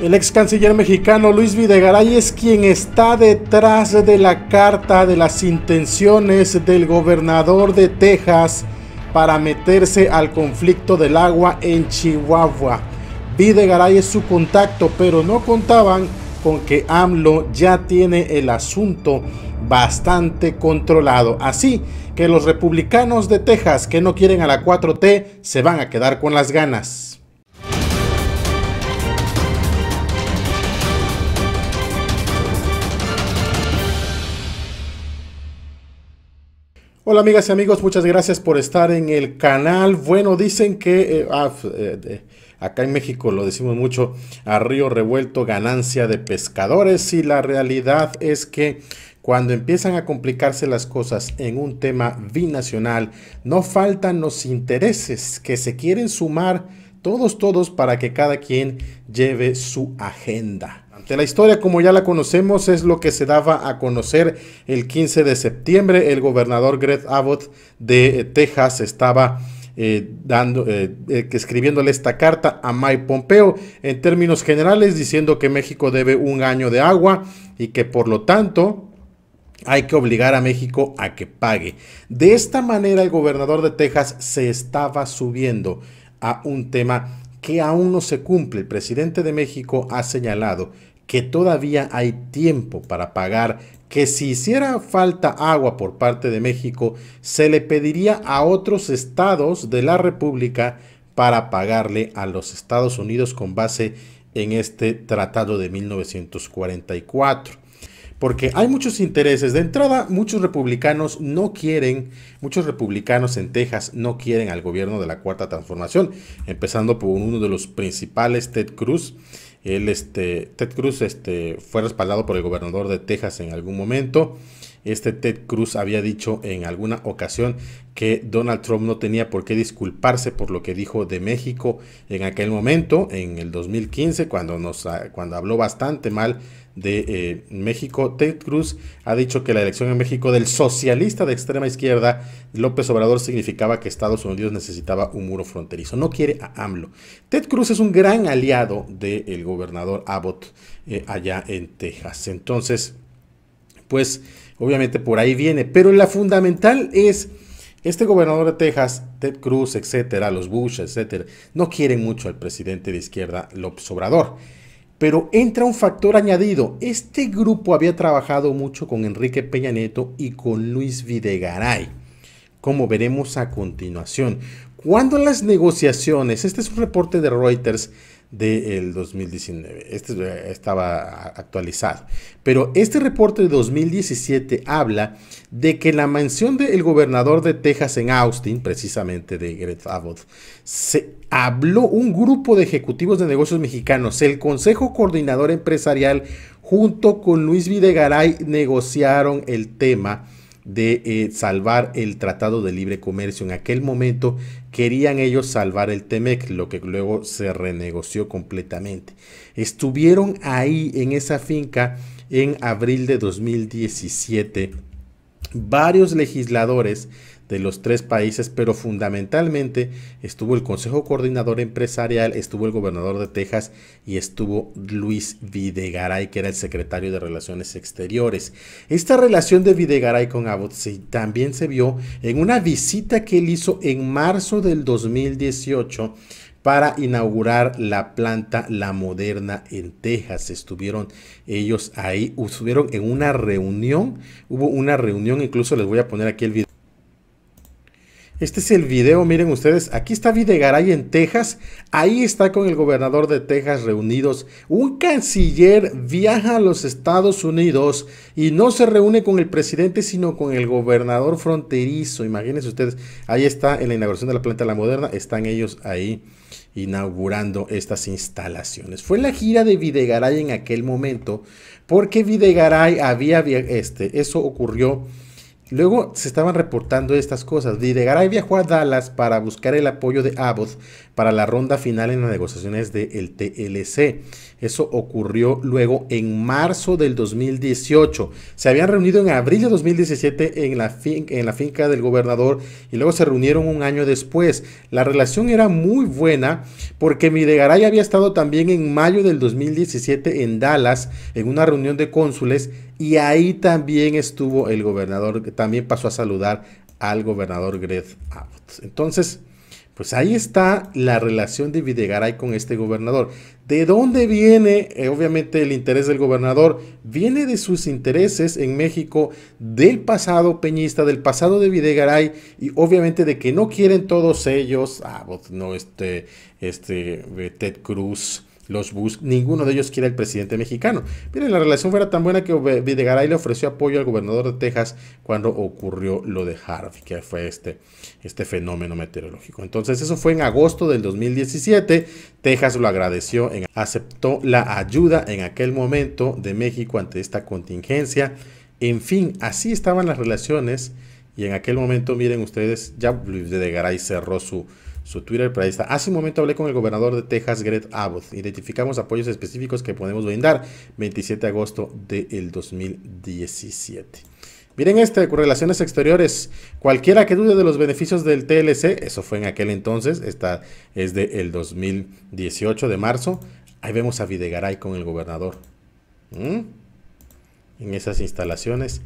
El ex canciller mexicano Luis Videgaray es quien está detrás de la carta de las intenciones del gobernador de Texas para meterse al conflicto del agua en Chihuahua. Videgaray es su contacto, pero no contaban con que AMLO ya tiene el asunto bastante controlado. Así que los republicanos de Texas que no quieren a la 4T se van a quedar con las ganas. Hola amigas y amigos, muchas gracias por estar en el canal. Bueno, dicen que eh, ah, eh, acá en México lo decimos mucho, a río revuelto ganancia de pescadores y la realidad es que cuando empiezan a complicarse las cosas en un tema binacional, no faltan los intereses que se quieren sumar todos, todos para que cada quien lleve su agenda. La historia como ya la conocemos es lo que se daba a conocer el 15 de septiembre. El gobernador Greg Abbott de eh, Texas estaba... Eh, dando, eh, escribiéndole esta carta a Mike Pompeo en términos generales diciendo que México debe un año de agua y que por lo tanto hay que obligar a México a que pague. De esta manera el gobernador de Texas se estaba subiendo a un tema que aún no se cumple. El presidente de México ha señalado que todavía hay tiempo para pagar, que si hiciera falta agua por parte de México, se le pediría a otros estados de la República para pagarle a los Estados Unidos con base en este tratado de 1944. Porque hay muchos intereses. De entrada, muchos republicanos no quieren, muchos republicanos en Texas no quieren al gobierno de la Cuarta Transformación, empezando por uno de los principales, Ted Cruz, él, este, Ted Cruz este, fue respaldado por el gobernador de Texas en algún momento este Ted Cruz había dicho en alguna ocasión que Donald Trump no tenía por qué disculparse por lo que dijo de México en aquel momento, en el 2015, cuando, nos, ah, cuando habló bastante mal de eh, México. Ted Cruz ha dicho que la elección en México del socialista de extrema izquierda López Obrador significaba que Estados Unidos necesitaba un muro fronterizo. No quiere a AMLO. Ted Cruz es un gran aliado del gobernador Abbott eh, allá en Texas. Entonces, pues Obviamente por ahí viene, pero la fundamental es, este gobernador de Texas, Ted Cruz, etcétera, los Bush, etcétera, no quieren mucho al presidente de izquierda, López Obrador. Pero entra un factor añadido. Este grupo había trabajado mucho con Enrique Peña Nieto y con Luis Videgaray, como veremos a continuación. Cuando las negociaciones, este es un reporte de Reuters del 2019, este estaba actualizado, pero este reporte de 2017 habla de que la mansión del gobernador de Texas en Austin, precisamente de Greg Abbott, se habló un grupo de ejecutivos de negocios mexicanos, el Consejo Coordinador Empresarial, junto con Luis Videgaray, negociaron el tema de eh, salvar el Tratado de Libre Comercio. En aquel momento querían ellos salvar el TEMEC, lo que luego se renegoció completamente. Estuvieron ahí en esa finca en abril de 2017 varios legisladores de los tres países, pero fundamentalmente estuvo el Consejo Coordinador Empresarial, estuvo el gobernador de Texas y estuvo Luis Videgaray, que era el secretario de Relaciones Exteriores. Esta relación de Videgaray con Abbott también se vio en una visita que él hizo en marzo del 2018 para inaugurar la planta La Moderna en Texas. Estuvieron ellos ahí, estuvieron en una reunión, hubo una reunión, incluso les voy a poner aquí el video este es el video, miren ustedes, aquí está Videgaray en Texas, ahí está con el gobernador de Texas reunidos. Un canciller viaja a los Estados Unidos y no se reúne con el presidente, sino con el gobernador fronterizo. Imagínense ustedes, ahí está en la inauguración de la planta La Moderna, están ellos ahí inaugurando estas instalaciones. Fue la gira de Videgaray en aquel momento, porque Videgaray había, este, eso ocurrió Luego se estaban reportando estas cosas. Videgaray viajó a Dallas para buscar el apoyo de Abbott para la ronda final en las negociaciones del TLC. Eso ocurrió luego en marzo del 2018. Se habían reunido en abril de 2017 en la, en la finca del gobernador y luego se reunieron un año después. La relación era muy buena porque Videgaray había estado también en mayo del 2017 en Dallas en una reunión de cónsules y ahí también estuvo el gobernador, que también pasó a saludar al gobernador Greg Abbott. Entonces, pues ahí está la relación de Videgaray con este gobernador. ¿De dónde viene, eh, obviamente, el interés del gobernador? Viene de sus intereses en México, del pasado peñista, del pasado de Videgaray, y obviamente de que no quieren todos ellos, ah, no, este, este, eh, Ted Cruz, los ninguno de ellos quiere al presidente mexicano. Miren, la relación fuera tan buena que Videgaray le ofreció apoyo al gobernador de Texas cuando ocurrió lo de Harvey, que fue este, este fenómeno meteorológico. Entonces, eso fue en agosto del 2017. Texas lo agradeció, aceptó la ayuda en aquel momento de México ante esta contingencia. En fin, así estaban las relaciones. Y en aquel momento, miren ustedes, ya Videgaray cerró su, su Twitter, para ahí está. Hace un momento hablé con el gobernador de Texas, Greg Abbott. Identificamos apoyos específicos que podemos brindar. 27 de agosto del 2017. Miren este, relaciones exteriores. Cualquiera que dude de los beneficios del TLC, eso fue en aquel entonces, esta es del de 2018 de marzo. Ahí vemos a Videgaray con el gobernador. ¿Mm? En esas instalaciones.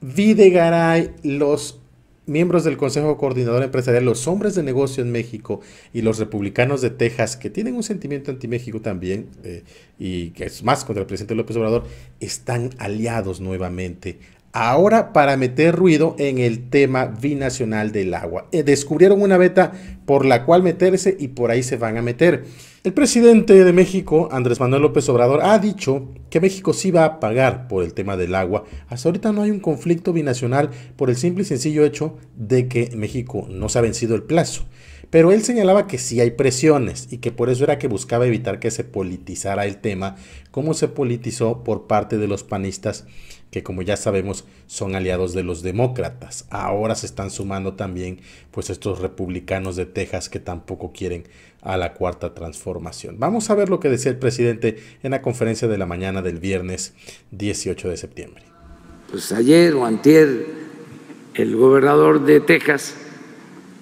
Videgaray los miembros del Consejo Coordinador Empresarial, los hombres de negocio en México y los republicanos de Texas, que tienen un sentimiento anti-México también, eh, y que es más contra el presidente López Obrador, están aliados nuevamente. Ahora para meter ruido en el tema binacional del agua. Eh, descubrieron una beta por la cual meterse y por ahí se van a meter. El presidente de México, Andrés Manuel López Obrador, ha dicho que México sí va a pagar por el tema del agua. Hasta ahorita no hay un conflicto binacional por el simple y sencillo hecho de que México no se ha vencido el plazo. Pero él señalaba que sí hay presiones y que por eso era que buscaba evitar que se politizara el tema, como se politizó por parte de los panistas, que como ya sabemos son aliados de los demócratas. Ahora se están sumando también pues estos republicanos de Texas que tampoco quieren a la cuarta transformación. Vamos a ver lo que decía el presidente en la conferencia de la mañana del viernes 18 de septiembre. Pues ayer o antier el gobernador de Texas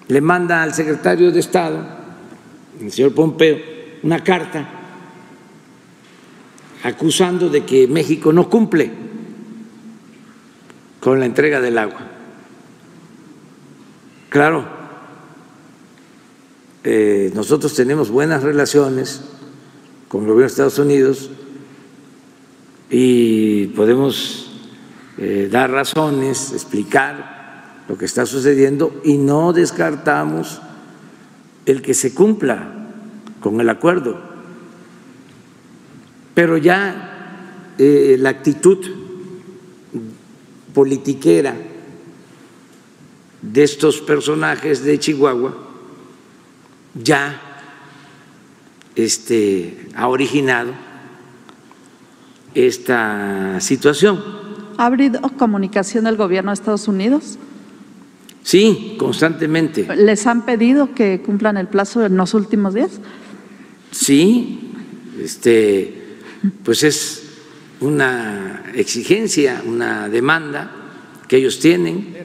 le manda al secretario de Estado, el señor Pompeo, una carta acusando de que México no cumple con la entrega del agua. Claro, eh, nosotros tenemos buenas relaciones con el gobierno de Estados Unidos y podemos eh, dar razones, explicar lo que está sucediendo y no descartamos el que se cumpla con el acuerdo. Pero ya eh, la actitud politiquera de estos personajes de Chihuahua ya este, ha originado esta situación. ¿Ha habido comunicación del gobierno de Estados Unidos? Sí, constantemente. ¿Les han pedido que cumplan el plazo en los últimos días? Sí, este, pues es una exigencia, una demanda que ellos tienen.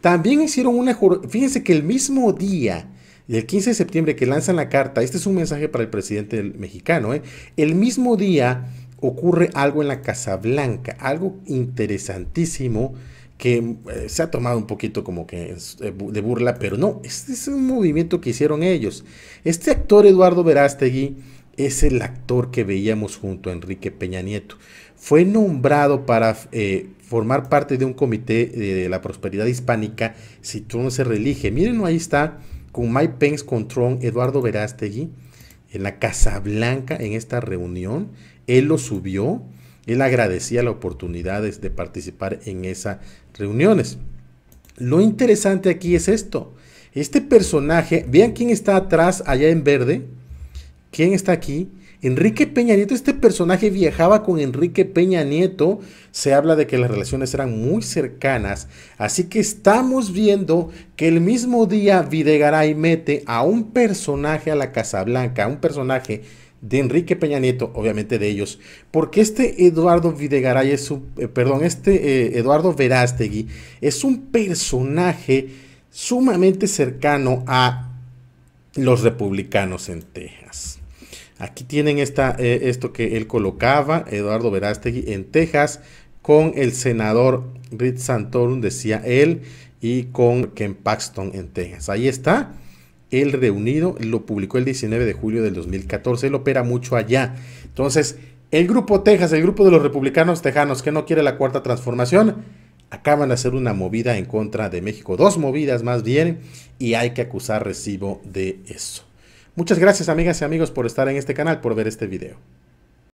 También hicieron una, fíjense que el mismo día el 15 de septiembre que lanzan la carta, este es un mensaje para el presidente mexicano, ¿eh? el mismo día ocurre algo en la Casa Blanca, algo interesantísimo que eh, se ha tomado un poquito como que eh, de burla, pero no, este es un movimiento que hicieron ellos. Este actor Eduardo Verástegui es el actor que veíamos junto a Enrique Peña Nieto. Fue nombrado para formar parte de un comité de la prosperidad hispánica si tú no se reelige. Mírenlo, ahí está con Mike Pence, con Trump, Eduardo Verástegui, en la Casa Blanca, en esta reunión. Él lo subió, él agradecía la oportunidad de participar en esas reuniones. Lo interesante aquí es esto. Este personaje, vean quién está atrás, allá en verde, quién está aquí, Enrique Peña Nieto, este personaje viajaba con Enrique Peña Nieto, se habla de que las relaciones eran muy cercanas, así que estamos viendo que el mismo día Videgaray mete a un personaje a la Casa Blanca, a un personaje de Enrique Peña Nieto, obviamente de ellos, porque este Eduardo Videgaray es eh, perdón, este eh, Eduardo Verástegui es un personaje sumamente cercano a los republicanos en Texas. Aquí tienen eh, esto que él colocaba, Eduardo Verástegui, en Texas, con el senador Ritz Santorum, decía él, y con Ken Paxton en Texas. Ahí está, el reunido, lo publicó el 19 de julio del 2014, él opera mucho allá. Entonces, el grupo Texas, el grupo de los republicanos tejanos que no quiere la cuarta transformación, acaban de hacer una movida en contra de México, dos movidas más bien, y hay que acusar recibo de eso. Muchas gracias amigas y amigos por estar en este canal, por ver este video.